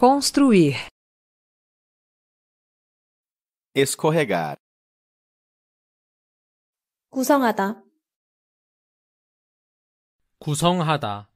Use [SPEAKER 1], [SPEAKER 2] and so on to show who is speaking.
[SPEAKER 1] Construir. Escorregar. 구성하다. 구성하다.